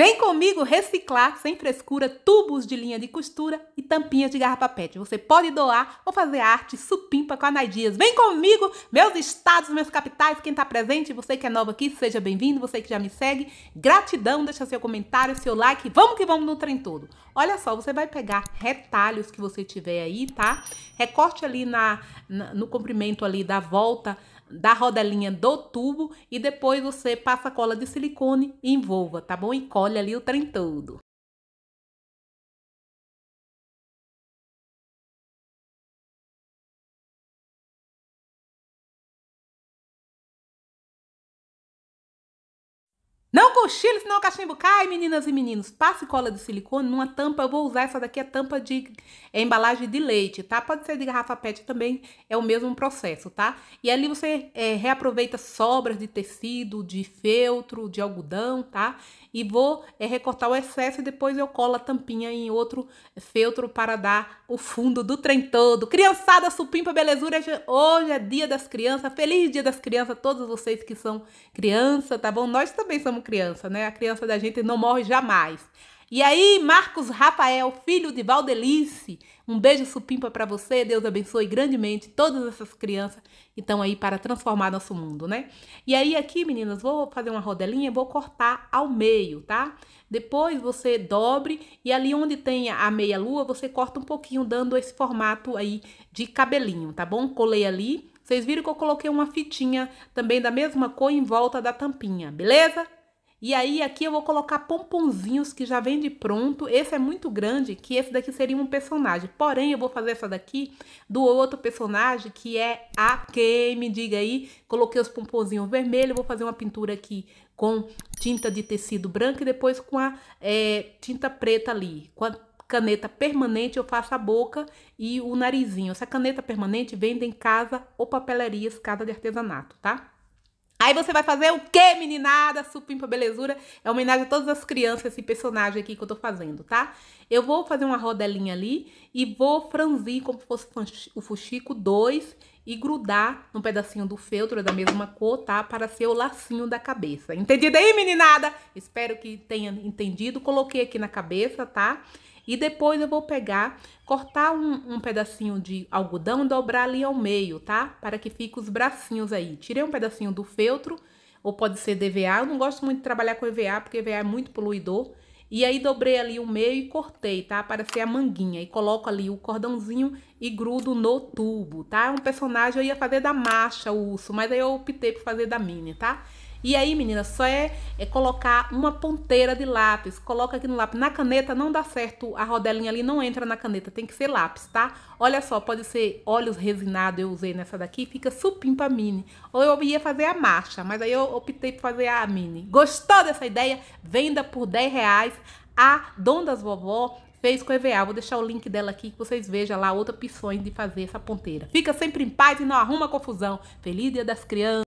Vem comigo reciclar sem frescura tubos de linha de costura e tampinhas de garrafa PET. Você pode doar ou fazer arte supimpa com a Naidias. Vem comigo, meus estados, meus capitais, quem está presente, você que é novo aqui, seja bem-vindo, você que já me segue. Gratidão, deixa seu comentário, seu like, vamos que vamos no trem todo. Olha só, você vai pegar retalhos que você tiver aí, tá? Recorte ali na, na no comprimento ali da volta da rodelinha do tubo e depois você passa cola de silicone e envolva, tá bom? E colhe ali o trem todo. Não cochile, senão o cachimbo cai, meninas e meninos. Passe cola de silicone numa tampa. Eu vou usar essa daqui, a tampa de é embalagem de leite, tá? Pode ser de garrafa PET também, é o mesmo processo, tá? E ali você é, reaproveita sobras de tecido, de feltro, de algodão, tá? E vou é, recortar o excesso e depois eu colo a tampinha em outro feltro para dar o fundo do trem todo. Criançada, supimpa, belezura. Hoje é, é dia das crianças. Feliz dia das crianças a todos vocês que são criança, tá bom? Nós também somos criança, né? A criança da gente não morre jamais. E aí, Marcos Rafael, filho de Valdelice, um beijo supimpa para você. Deus abençoe grandemente todas essas crianças que estão aí para transformar nosso mundo, né? E aí, aqui, meninas, vou fazer uma rodelinha, vou cortar ao meio, tá? Depois você dobre e ali onde tem a meia-lua, você corta um pouquinho, dando esse formato aí de cabelinho, tá bom? Colei ali. Vocês viram que eu coloquei uma fitinha também da mesma cor em volta da tampinha, beleza? E aí aqui eu vou colocar pomponzinhos que já vem de pronto. Esse é muito grande, que esse daqui seria um personagem. Porém, eu vou fazer essa daqui do outro personagem, que é a quem me diga aí. Coloquei os pomponzinhos vermelhos, vou fazer uma pintura aqui com tinta de tecido branco e depois com a é, tinta preta ali. Com a caneta permanente eu faço a boca e o narizinho. Essa caneta permanente vende em casa ou papelarias, casa de artesanato, tá? Aí você vai fazer o quê, meninada? Supimpa Belezura. É homenagem a todas as crianças, esse personagem aqui que eu tô fazendo, tá? Eu vou fazer uma rodelinha ali e vou franzir como se fosse o Fuxico 2 e grudar no pedacinho do feltro da mesma cor, tá? Para ser o lacinho da cabeça. Entendido aí, meninada? Espero que tenha entendido. Coloquei aqui na cabeça, tá? E depois eu vou pegar, cortar um, um pedacinho de algodão, dobrar ali ao meio, tá? Para que fique os bracinhos aí. Tirei um pedacinho do feltro, ou pode ser DVA. Eu não gosto muito de trabalhar com EVA, porque EVA é muito poluidor. E aí dobrei ali o meio e cortei, tá? Para ser a manguinha. E coloco ali o cordãozinho e grudo no tubo, tá? É um personagem eu ia fazer da marcha o urso, mas aí eu optei por fazer da mini, tá? E aí, menina, só é, é, colocar uma ponteira de lápis. Coloca aqui no lápis. Na caneta não dá certo, a rodelinha ali não entra na caneta, tem que ser lápis, tá? Olha só, pode ser óleos resinado, eu usei nessa daqui, fica supimpa mini. Ou eu ia fazer a marcha, mas aí eu optei por fazer a mini. Gostou dessa ideia? Venda por 10 reais. A Dom das Vovó fez com EVA. Vou deixar o link dela aqui que vocês vejam lá outras opções de fazer essa ponteira. Fica sempre em paz e não arruma confusão. Feliz Dia das Crianças!